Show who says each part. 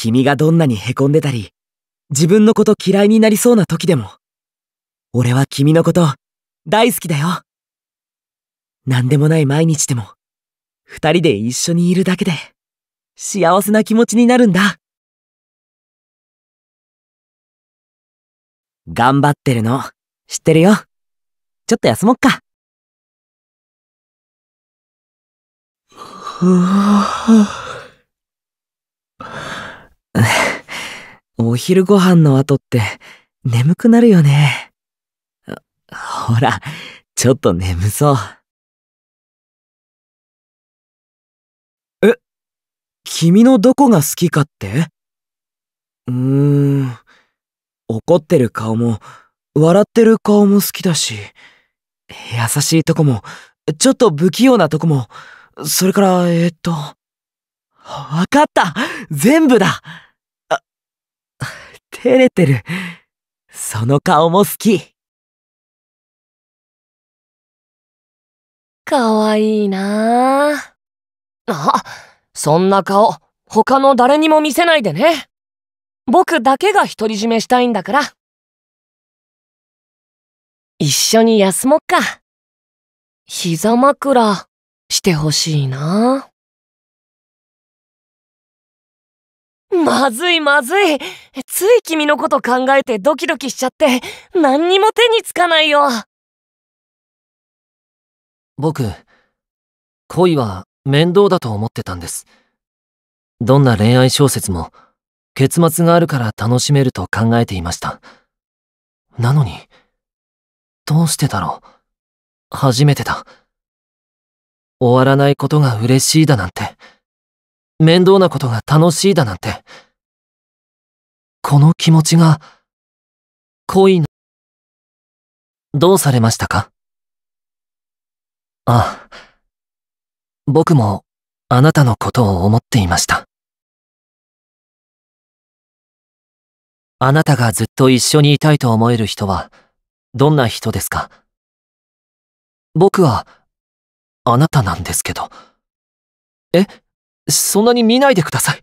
Speaker 1: 君がどんなに凹んでたり、自分のこと嫌いになりそうな時でも、俺は君のこと、大好きだよ。何でもない毎日でも、二人で一緒にいるだけで、幸せな気持
Speaker 2: ちになるんだ。頑張ってるの、知ってるよ。ちょっと休もっか。
Speaker 1: ふぅ。お昼ご飯の後って眠くなるよね。ほら、ちょっと眠そ
Speaker 2: う。え、君のどこが好
Speaker 1: きかってうーん、怒ってる顔も、笑ってる顔も好きだし、優しいとこも、ちょっと不器用なとこも、それから、えっと、わかった全部だ照れてる。その
Speaker 2: 顔も好き。か
Speaker 1: わいいなあ。あ、そんな顔、他の誰にも見せないでね。僕だけが独り占めしたいんだから。
Speaker 2: 一緒に休もっか。膝枕してほしいな。まずいまずい。つい君のこと考えてドキドキしちゃって何にも手につかないよ僕
Speaker 1: 恋は面倒だと思ってたんですどんな恋愛小説も結末があるから楽しめると考えていましたなのにどうしてだろう初めてだ終わらないことが嬉しいだなんて面倒なことが楽し
Speaker 2: いだなんてこの気持ちが、恋の、どうされましたかあ、僕もあなたのことを思っていました。あなたがずっと一緒にいたいと思える人は、どんな人ですか僕は、あなたなんですけど。え、そんなに見ないでください。